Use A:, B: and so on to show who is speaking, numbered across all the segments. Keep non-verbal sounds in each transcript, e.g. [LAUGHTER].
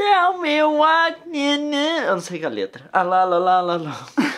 A: Tell meu
B: what né,
A: né. Eu não sei a letra. Alá, ah, alá, alá, alá,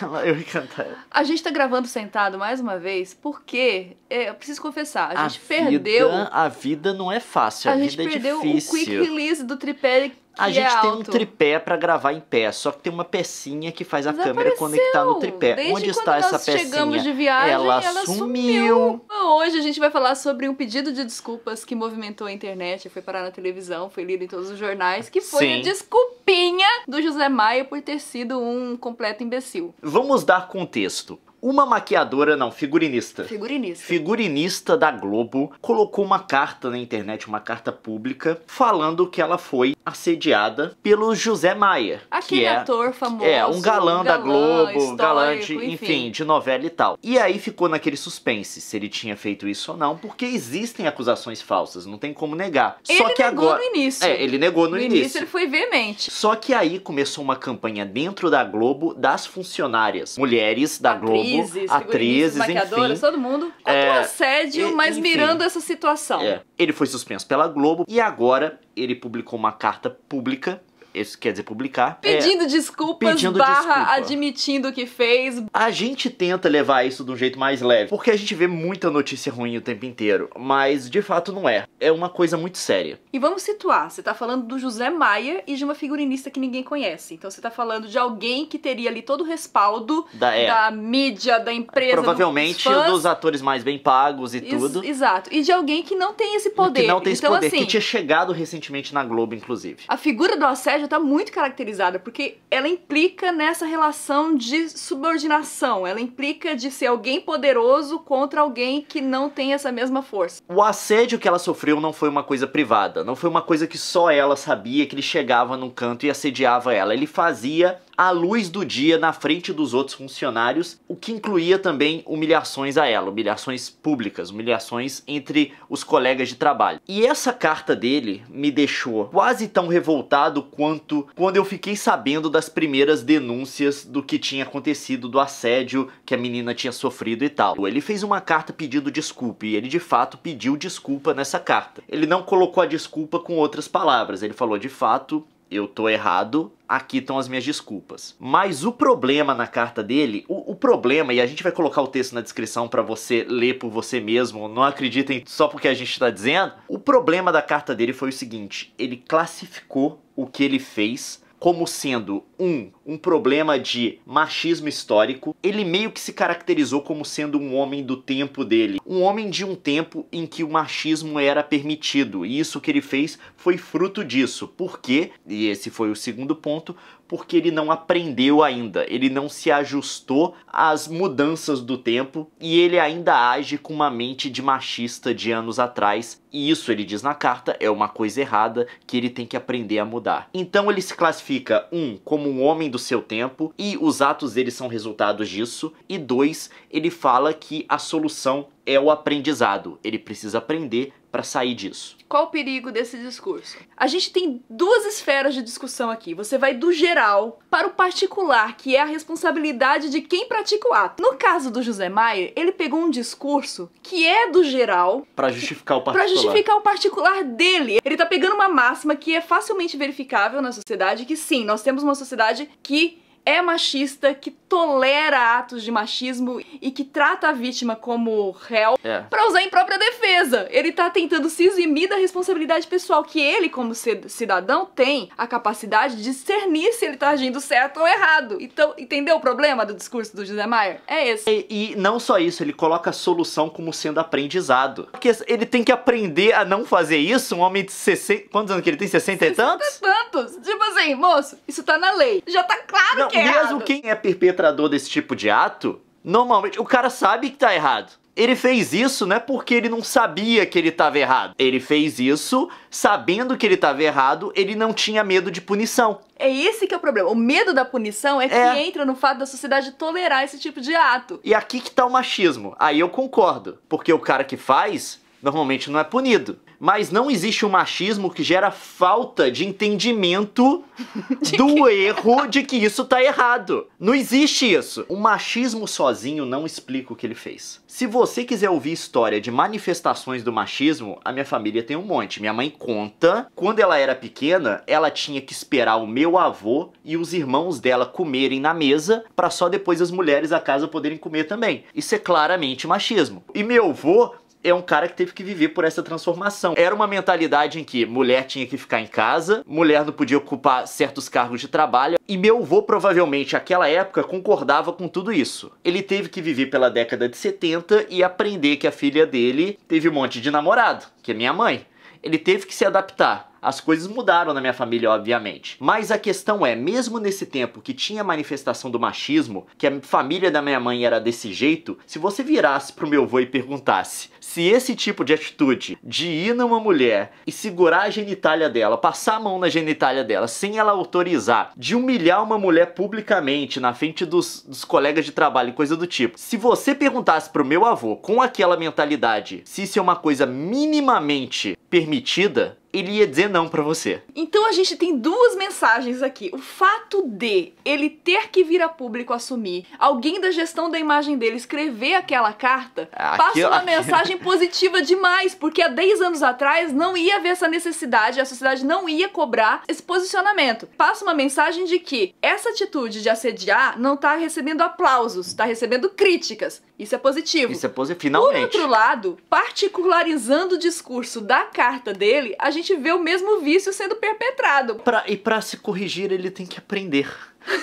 A: alá, [LAUGHS] Eu ia cantar.
B: A gente tá gravando sentado mais uma vez porque, é, eu preciso confessar, a, a gente vida, perdeu.
A: A vida não é fácil, a, a gente vida é difícil. A gente perdeu o quick
B: release do tripé a gente é tem alto. um
A: tripé para gravar em pé, só que tem uma pecinha que faz a câmera conectar no tripé. Desde Onde está essa pecinha? Chegamos de viagem, ela, ela
B: sumiu. sumiu. Hoje a gente vai falar sobre um pedido de desculpas que movimentou a internet, foi parar na televisão, foi lido em todos os jornais, que foi Sim. a desculpinha do José Maia por ter sido um completo imbecil.
A: Vamos dar contexto. Uma maquiadora, não, figurinista. Figurinista. Figurinista da Globo colocou uma carta na internet, uma carta pública, falando que ela foi assediada pelo José Maia. Aquele é, ator famoso. É, um galã, um galã da Globo, galante, enfim. enfim, de novela e tal. E aí ficou naquele suspense se ele tinha feito isso ou não, porque existem acusações falsas, não tem como negar. Ele Só que negou agora... no início. É, ele negou no, no início. No início ele
B: foi veemente.
A: Só que aí começou uma campanha dentro da Globo das funcionárias, mulheres da Globo atrizes, atrizes, maquiadoras, enfim, todo
B: mundo contra é, o assédio, mas enfim, mirando essa situação. É.
A: Ele foi suspenso pela Globo e agora ele publicou uma carta pública isso quer dizer publicar. É. Pedindo é,
B: desculpas pedindo barra desculpa. admitindo o que fez.
A: A gente tenta levar isso de um jeito mais leve, porque a gente vê muita notícia ruim o tempo inteiro, mas de fato não é. É uma coisa muito séria.
B: E vamos situar, você tá falando do José Maia e de uma figurinista que ninguém conhece. Então você tá falando de alguém que teria ali todo o respaldo da, é. da mídia, da empresa, Provavelmente dos, dos,
A: atores mais bem pagos e Ex tudo.
B: Exato. E de alguém que não tem esse poder. Que não tem então, esse poder, assim, que tinha
A: chegado recentemente na Globo, inclusive.
B: A figura do assédio já está muito caracterizada, porque ela implica nessa relação de subordinação, ela implica de ser alguém poderoso contra alguém que não tem essa mesma força.
A: O assédio que ela sofreu não foi uma coisa privada, não foi uma coisa que só ela sabia que ele chegava num canto e assediava ela. Ele fazia à luz do dia na frente dos outros funcionários, o que incluía também humilhações a ela, humilhações públicas, humilhações entre os colegas de trabalho. E essa carta dele me deixou quase tão revoltado quanto quando eu fiquei sabendo das primeiras denúncias do que tinha acontecido, do assédio que a menina tinha sofrido e tal. Ele fez uma carta pedindo desculpa e ele de fato pediu desculpa nessa carta. Ele não colocou a desculpa com outras palavras, ele falou de fato eu tô errado, aqui estão as minhas desculpas. Mas o problema na carta dele, o, o problema, e a gente vai colocar o texto na descrição para você ler por você mesmo, não acreditem só porque a gente está dizendo. O problema da carta dele foi o seguinte: ele classificou o que ele fez como sendo um um problema de machismo histórico. Ele meio que se caracterizou como sendo um homem do tempo dele, um homem de um tempo em que o machismo era permitido, e isso que ele fez foi fruto disso. Por quê? E esse foi o segundo ponto, porque ele não aprendeu ainda, ele não se ajustou às mudanças do tempo e ele ainda age com uma mente de machista de anos atrás. E isso, ele diz na carta, é uma coisa errada que ele tem que aprender a mudar. Então ele se classifica, um, como um homem do seu tempo e os atos dele são resultados disso. E dois, ele fala que a solução é o aprendizado. Ele precisa aprender para sair disso.
B: Qual o perigo desse discurso? A gente tem duas esferas de discussão aqui. Você vai do geral para o particular, que é a responsabilidade de quem pratica o ato. No caso do José Maier, ele pegou um discurso que é do geral
A: para justificar o particular. Para justificar
B: o particular dele. Ele tá pegando uma máxima que é facilmente verificável na sociedade que sim, nós temos uma sociedade que é machista, que tolera atos de machismo e que trata a vítima como réu é. pra usar em própria defesa. Ele tá tentando se eximir da responsabilidade pessoal que ele, como cidadão, tem a capacidade de discernir se ele tá agindo certo ou errado. Então, entendeu o problema do discurso do José Maier? É
A: esse. E, e não só isso, ele coloca a solução como sendo aprendizado. Porque ele tem que aprender a não fazer isso, um homem de 60... Quantos anos que ele tem? 60, e tantos?
B: 60 e tantos! Tipo assim, moço, isso tá na lei. Já tá claro não, mesmo
A: quem é perpetrador desse tipo de ato, normalmente o cara sabe que tá errado. Ele fez isso não é porque ele não sabia que ele estava errado. Ele fez isso sabendo que ele estava errado, ele não tinha medo de punição.
B: É esse que é o problema. O medo da punição é que é. entra no fato da sociedade tolerar esse tipo de ato.
A: E aqui que tá o machismo. Aí eu concordo, porque o cara que faz normalmente não é punido mas não existe o um machismo que gera falta de entendimento [LAUGHS] de do que... erro de que isso tá errado. Não existe isso. O machismo sozinho não explica o que ele fez. Se você quiser ouvir história de manifestações do machismo, a minha família tem um monte. Minha mãe conta, quando ela era pequena, ela tinha que esperar o meu avô e os irmãos dela comerem na mesa para só depois as mulheres da casa poderem comer também. Isso é claramente machismo. E meu avô é um cara que teve que viver por essa transformação. Era uma mentalidade em que mulher tinha que ficar em casa, mulher não podia ocupar certos cargos de trabalho, e meu avô provavelmente naquela época concordava com tudo isso. Ele teve que viver pela década de 70 e aprender que a filha dele teve um monte de namorado, que é minha mãe ele teve que se adaptar. As coisas mudaram na minha família, obviamente. Mas a questão é, mesmo nesse tempo que tinha manifestação do machismo, que a família da minha mãe era desse jeito, se você virasse pro meu avô e perguntasse se esse tipo de atitude de ir numa mulher e segurar a genitália dela, passar a mão na genitália dela sem ela autorizar, de humilhar uma mulher publicamente na frente dos, dos colegas de trabalho e coisa do tipo, se você perguntasse pro meu avô com aquela mentalidade se isso é uma coisa minimamente permitida ele ia dizer não para você.
B: Então a gente tem duas mensagens aqui. O fato de ele ter que vir a público assumir, alguém da gestão da imagem dele escrever aquela carta, passa uma [LAUGHS] mensagem positiva demais, porque há 10 anos atrás não ia haver essa necessidade, a sociedade não ia cobrar esse posicionamento. Passa uma mensagem de que essa atitude de assediar não tá recebendo aplausos, tá recebendo críticas. Isso é positivo. Isso é positivo, finalmente. Por outro lado, particularizando o discurso da carta dele, a gente gente vê o mesmo vício sendo perpetrado. Pra, e para
A: se corrigir, ele tem que aprender.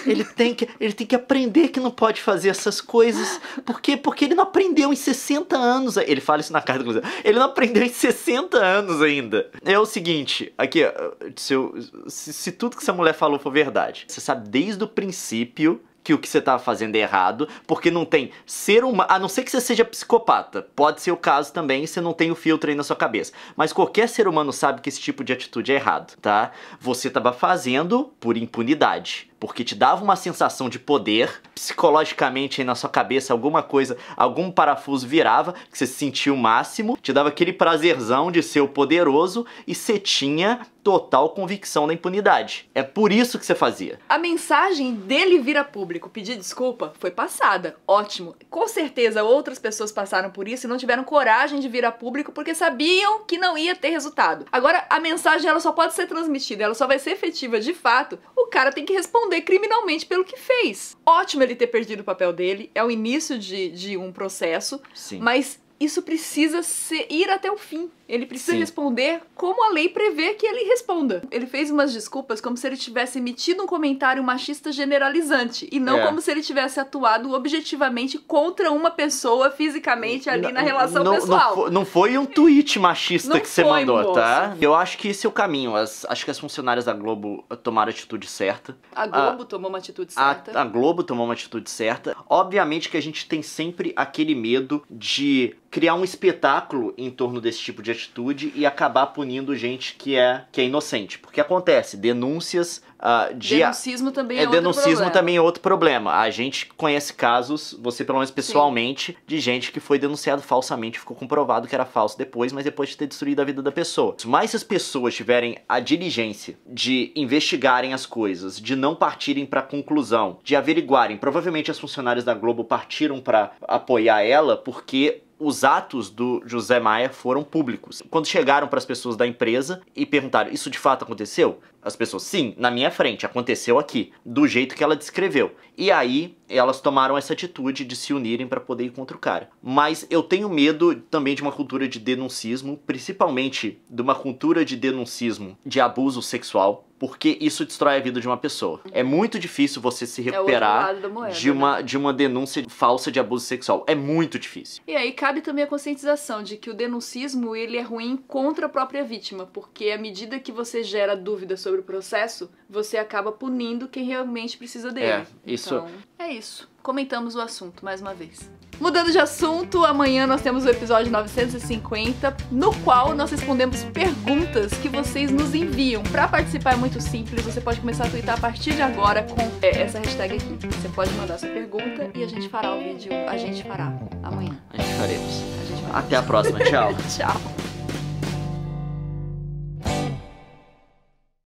A: Ele [LAUGHS] tem, que, ele tem que aprender que não pode fazer essas coisas. Porque, porque ele não aprendeu em 60 anos. Ele fala isso na carta, inclusive. Ele não aprendeu em 60 anos ainda. É o seguinte: aqui, se, eu, se, se tudo que essa mulher falou for verdade, você sabe desde o princípio que o que você tá fazendo é errado, porque não tem ser humano, a não ser que você seja psicopata, pode ser o caso também, você não tem o filtro aí na sua cabeça, mas qualquer ser humano sabe que esse tipo de atitude é errado, tá? Você tava fazendo por impunidade porque te dava uma sensação de poder, psicologicamente aí na sua cabeça alguma coisa, algum parafuso virava, que você sentia o máximo, te dava aquele prazerzão de ser o poderoso e você tinha total convicção da impunidade. É por isso que você fazia.
B: A mensagem dele vir a público pedir desculpa foi passada. Ótimo. Com certeza outras pessoas passaram por isso e não tiveram coragem de vir a público porque sabiam que não ia ter resultado. Agora a mensagem ela só pode ser transmitida, ela só vai ser efetiva de fato. O cara tem que responder responder criminalmente pelo que fez. Ótimo ele ter perdido o papel dele, é o início de, de um processo, Sim. mas isso precisa ser, ir até o fim. Ele precisa Sim. responder como a lei prevê que ele responda. Ele fez umas desculpas como se ele tivesse emitido um comentário machista generalizante e não é. como se ele tivesse atuado objetivamente contra uma pessoa fisicamente ali não, na relação não, pessoal. Não,
A: não, foi um tweet machista que você mandou, moço. tá? Eu acho que esse é o caminho. As, acho que as funcionárias da Globo tomaram a atitude certa. A ah, Globo a,
B: tomou uma atitude certa. A, a
A: Globo tomou uma atitude certa. Obviamente que a gente tem sempre aquele medo de criar um espetáculo em torno desse tipo de atitude atitude e acabar punindo gente que é, que é inocente. Porque acontece, denúncias uh, de. Denuncismo
B: também é, é denuncismo também
A: é outro problema. A gente conhece casos, você pelo menos pessoalmente, Sim. de gente que foi denunciado falsamente, ficou comprovado que era falso depois, mas depois de ter destruído a vida da pessoa. Mas se as pessoas tiverem a diligência de investigarem as coisas, de não partirem para conclusão, de averiguarem, provavelmente as funcionários da Globo partiram para apoiar ela porque os atos do José Maia foram públicos. Quando chegaram para as pessoas da empresa e perguntaram: "Isso de fato aconteceu?" As pessoas: "Sim, na minha frente, aconteceu aqui, do jeito que ela descreveu". E aí elas tomaram essa atitude de se unirem para poder ir contra o cara. Mas eu tenho medo também de uma cultura de denuncismo, principalmente de uma cultura de denuncismo de abuso sexual porque isso destrói a vida de uma pessoa. É muito difícil você se é recuperar é moeda, de, uma, né? de uma denúncia falsa de abuso sexual. É muito difícil.
B: E aí cabe também a conscientização de que o denuncismo ele é ruim contra a própria vítima, porque à medida que você gera dúvida sobre o processo, você acaba punindo quem realmente precisa dele. É, isso. Então, é isso comentamos o assunto mais uma vez. Mudando de assunto, amanhã nós temos o episódio 950, no qual nós respondemos perguntas que vocês nos enviam. Para participar é muito simples, você pode começar a twittar a partir de agora com é, essa hashtag aqui. Você pode mandar sua pergunta e a gente fará o vídeo. A gente fará amanhã.
A: A gente faremos. A gente Até a próxima, tchau. [LAUGHS]
B: tchau.